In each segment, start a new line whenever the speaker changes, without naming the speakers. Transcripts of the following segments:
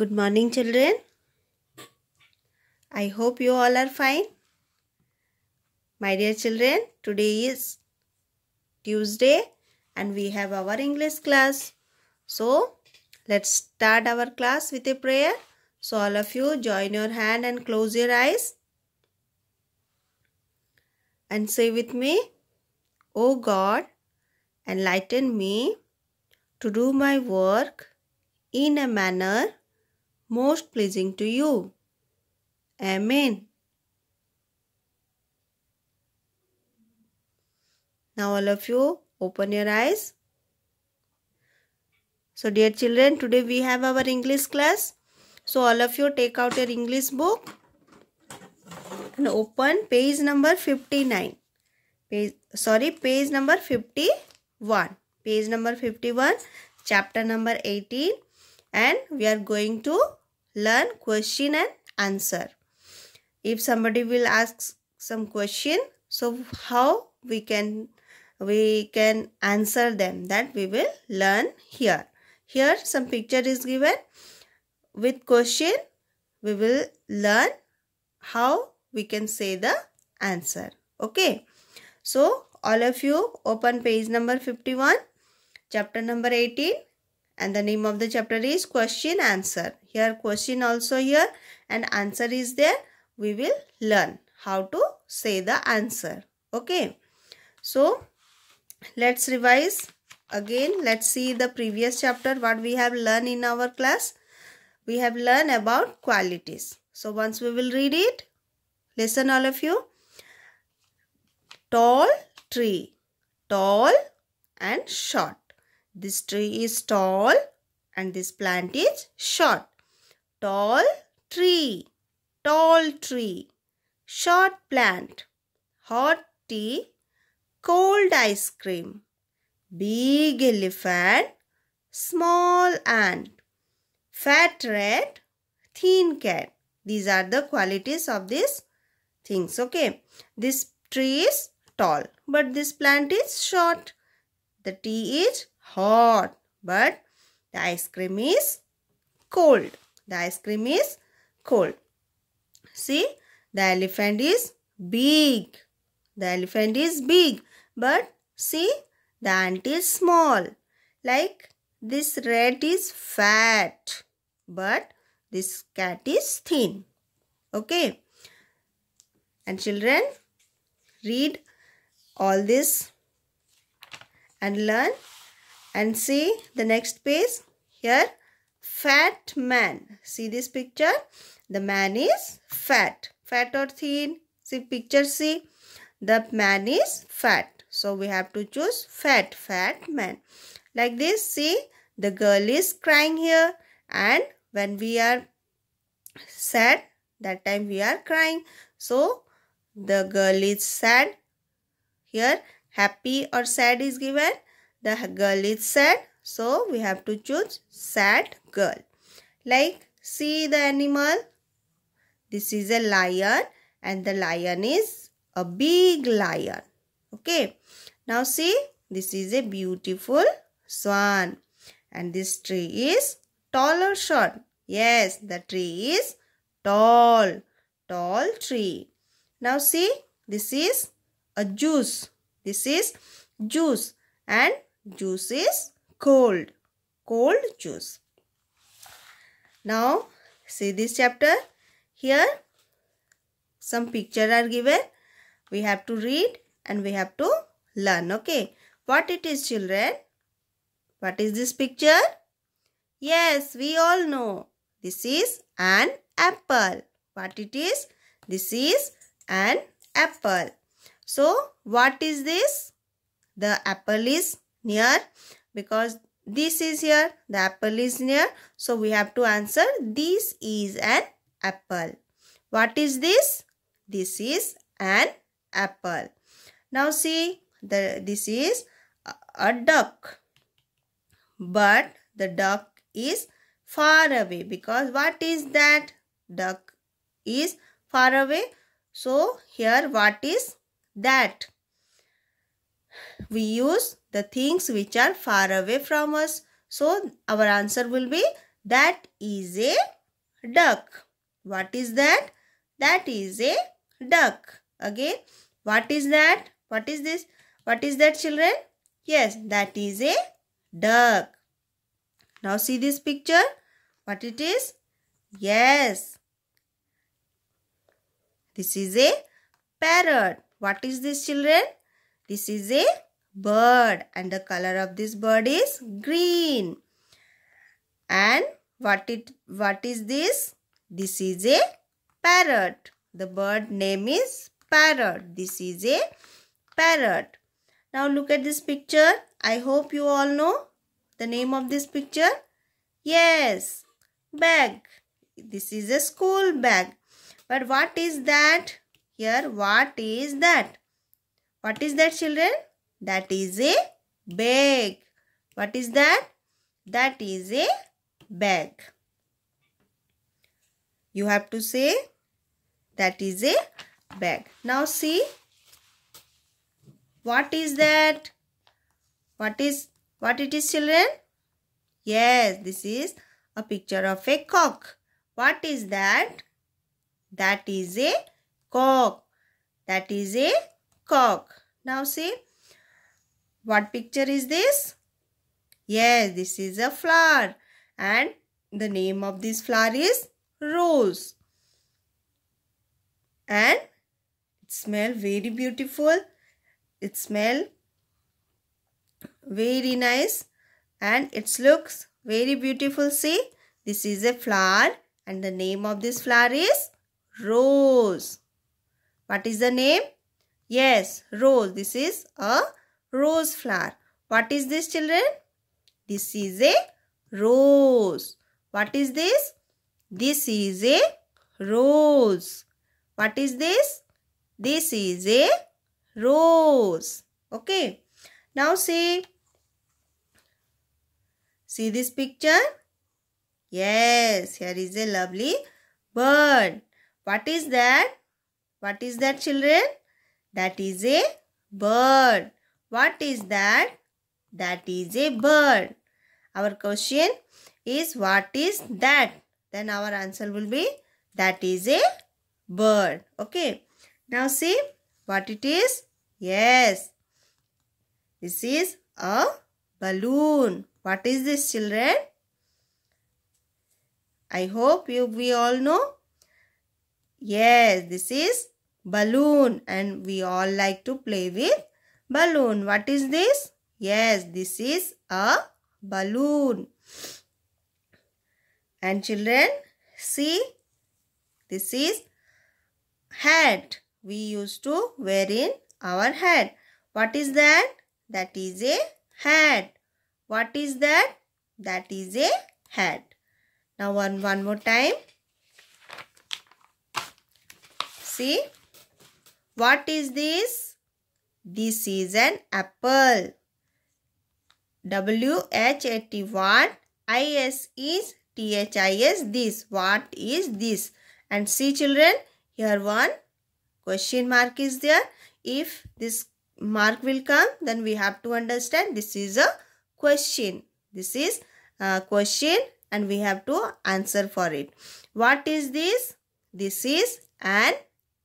Good morning children. I hope you all are fine. My dear children, today is Tuesday and we have our English class. So, let's start our class with a prayer. So, all of you join your hand and close your eyes. And say with me, O God, enlighten me to do my work in a manner most pleasing to you. Amen. Now all of you open your eyes. So dear children, today we have our English class. So all of you take out your English book and open page number 59. Page, sorry, page number 51. Page number 51, chapter number 18 and we are going to learn question and answer if somebody will ask some question so how we can we can answer them that we will learn here here some picture is given with question we will learn how we can say the answer okay so all of you open page number 51 chapter number 18 and the name of the chapter is question answer here question also here and answer is there we will learn how to say the answer okay so let's revise again let's see the previous chapter what we have learned in our class we have learned about qualities so once we will read it listen all of you tall tree tall and short this tree is tall and this plant is short. Tall tree, tall tree, short plant, hot tea, cold ice cream, big elephant, small ant, fat rat, thin cat. These are the qualities of these things. Okay. This tree is tall but this plant is short. The tea is hot but the ice cream is cold. The ice cream is cold. See, the elephant is big. The elephant is big. But see, the ant is small. Like this rat is fat. But this cat is thin. Okay. And children, read all this and learn and see the next page here fat man. See this picture? The man is fat. Fat or thin? See picture see? The man is fat. So we have to choose fat, fat man. Like this see the girl is crying here and when we are sad that time we are crying. So the girl is sad here happy or sad is given the girl is sad. So we have to choose sad girl. Like see the animal. This is a lion and the lion is a big lion. Okay. Now see this is a beautiful swan and this tree is tall or short? Yes, the tree is tall. Tall tree. Now see this is a juice. This is juice and Juice is cold. Cold juice. Now, see this chapter. Here, some picture are given. We have to read and we have to learn. Okay. What it is, children? What is this picture? Yes, we all know. This is an apple. What it is? This is an apple. So, what is this? The apple is near because this is here the apple is near so we have to answer this is an apple what is this this is an apple now see the this is a, a duck but the duck is far away because what is that duck is far away so here what is that we use the things which are far away from us. So, our answer will be that is a duck. What is that? That is a duck. Again, what is that? What is this? What is that children? Yes, that is a duck. Now see this picture. What it is? Yes. This is a parrot. What is this children? This is a bird and the color of this bird is green. And what it what is this? This is a parrot. The bird name is parrot. This is a parrot. Now look at this picture. I hope you all know the name of this picture. Yes, bag. This is a school bag. But what is that? Here, what is that? What is that children? That is a bag. What is that? That is a bag. You have to say that is a bag. Now see what is that? What is what it is children? Yes, this is a picture of a cock. What is that? That is a cock. That is a cock. Now see, what picture is this? Yes, this is a flower and the name of this flower is rose. And it smell very beautiful. It smell very nice and it looks very beautiful. See, this is a flower and the name of this flower is rose. What is the name? Yes, rose. This is a rose flower. What is this children? This is a rose. What is this? This is a rose. What is this? This is a rose. Okay. Now see. See this picture? Yes, here is a lovely bird. What is that? What is that children? That is a bird. What is that? That is a bird. Our question is what is that? Then our answer will be that is a bird. Okay. Now see what it is. Yes. This is a balloon. What is this children? I hope you we all know. Yes, this is balloon and we all like to play with balloon. What is this? Yes, this is a balloon. And children, see, this is hat. We used to wear in our head. What is that? That is a hat. What is that? That is a hat. Now one, one more time. See? What is this? This is an apple. what I-S is T-H-I-S, this. What is this? And see children, here one question mark is there. If this mark will come, then we have to understand this is a question. This is a question and we have to answer for it. What is this? This is an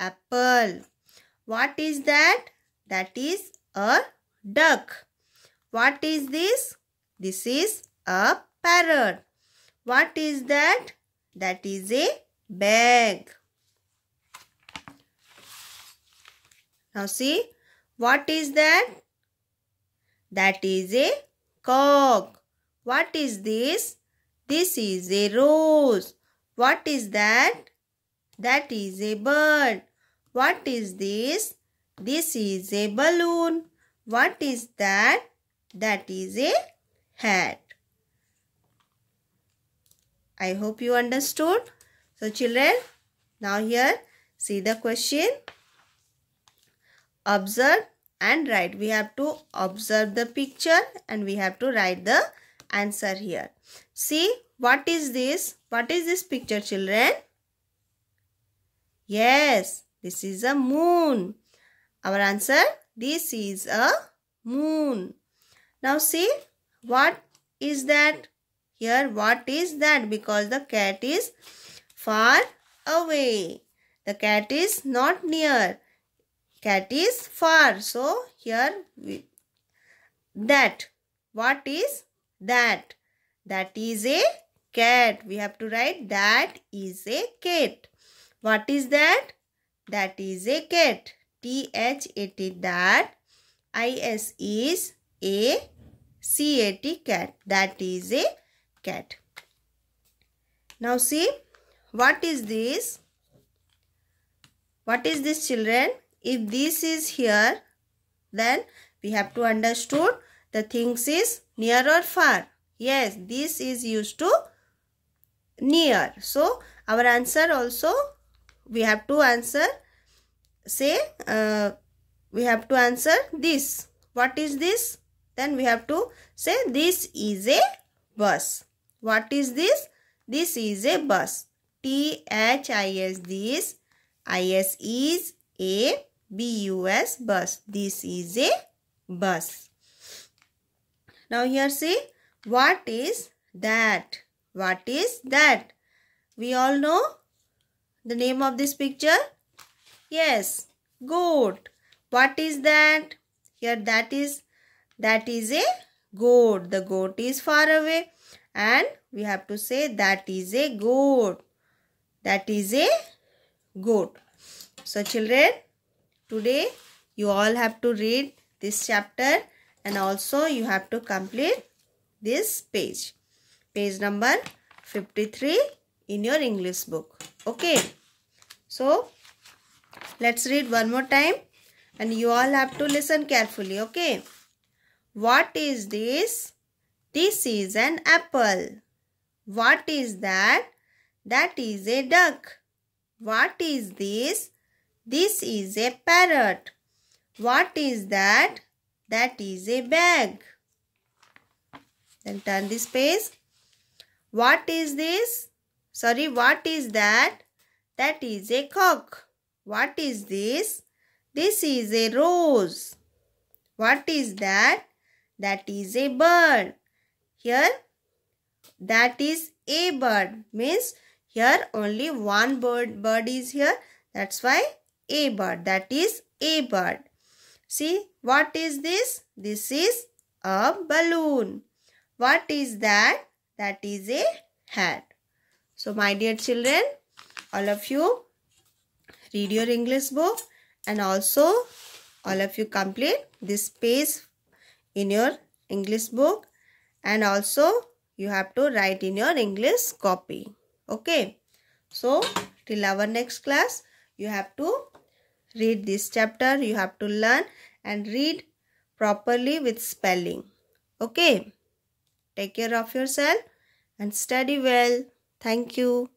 apple. What is that? That is a duck. What is this? This is a parrot. What is that? That is a bag. Now see, what is that? That is a cock. What is this? This is a rose. What is that? That is a bird. What is this? This is a balloon. What is that? That is a hat. I hope you understood. So children, now here see the question. Observe and write. We have to observe the picture and we have to write the answer here. See what is this? What is this picture children? Yes, this is a moon. Our answer, this is a moon. Now see, what is that? Here, what is that? Because the cat is far away. The cat is not near. Cat is far. So, here, we, that. What is that? That is a cat. We have to write that is a cat. What is that? that is a cat. T-H-A-T that. I-S is a C-A-T cat. That is a cat. Now see what is this? What is this children? If this is here then we have to understood the things is near or far. Yes, this is used to near. So, our answer also we have to answer say uh, we have to answer this what is this then we have to say this is a bus what is this this is a bus t h i s this i s is a b u s bus this is a bus now here see what is that what is that we all know the name of this picture? Yes, goat. What is that? Here that is, that is a goat. The goat is far away. And we have to say that is a goat. That is a goat. So children, today you all have to read this chapter and also you have to complete this page. Page number 53 in your English book okay so let's read one more time and you all have to listen carefully okay what is this this is an apple what is that that is a duck what is this this is a parrot what is that that is a bag then turn this page what is this Sorry, what is that? That is a cock. What is this? This is a rose. What is that? That is a bird. Here, that is a bird. Means, here only one bird, bird is here. That's why a bird. That is a bird. See, what is this? This is a balloon. What is that? That is a hat. So my dear children, all of you read your English book and also all of you complete this page in your English book and also you have to write in your English copy. Okay. So till our next class you have to read this chapter. You have to learn and read properly with spelling. Okay. Take care of yourself and study well. Thank you.